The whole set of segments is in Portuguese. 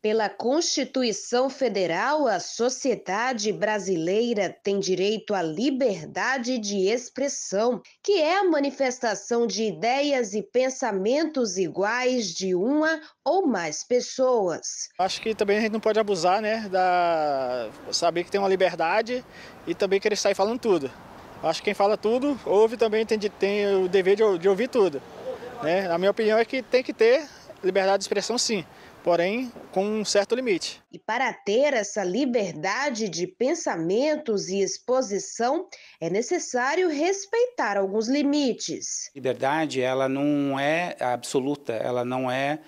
Pela Constituição Federal, a sociedade brasileira tem direito à liberdade de expressão, que é a manifestação de ideias e pensamentos iguais de uma ou mais pessoas. Acho que também a gente não pode abusar, né, da saber que tem uma liberdade e também querer sair falando tudo. Acho que quem fala tudo ouve também tem, tem o dever de, de ouvir tudo. Né? A minha opinião é que tem que ter liberdade de expressão, sim porém com um certo limite. E para ter essa liberdade de pensamentos e exposição, é necessário respeitar alguns limites. Liberdade, ela não é absoluta, ela não é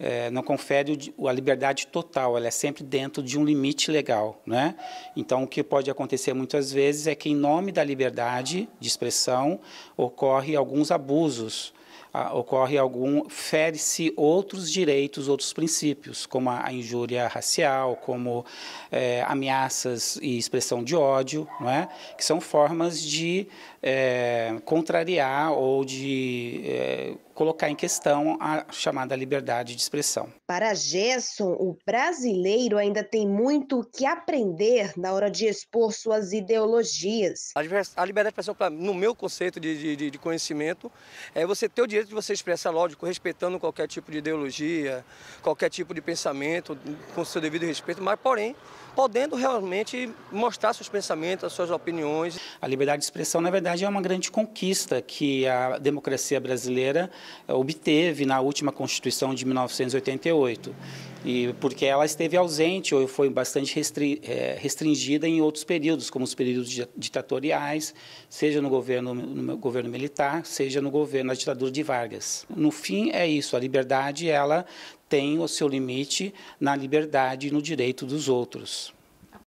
é, não confere a liberdade total, ela é sempre dentro de um limite legal. Né? Então, o que pode acontecer muitas vezes é que, em nome da liberdade de expressão, ocorre alguns abusos ah, ocorre algum, fere-se outros direitos, outros princípios, como a, injúria racial, como eh, ameaças e expressão de ódio, não é? que são formas de eh, contrariar ou de eh, colocar em questão a chamada liberdade de expressão. Para Gerson, o brasileiro ainda tem muito o que aprender na hora de expor suas ideologias. A liberdade de expressão, no meu conceito de, de, de conhecimento, é você ter ter o direito de você expressar, lógico, respeitando qualquer tipo de ideologia, qualquer tipo de pensamento, com seu devido respeito, mas, porém, podendo realmente mostrar seus pensamentos, suas opiniões. A liberdade de expressão, na verdade, é uma grande conquista que a democracia brasileira obteve na última Constituição de 1988 e porque ela esteve ausente ou foi bastante restri, é, restringida em outros períodos, como os períodos ditatoriais, seja no governo, no governo militar, seja no governo da ditadura de Vargas. No fim é isso, a liberdade ela tem o seu limite na liberdade e no direito dos outros.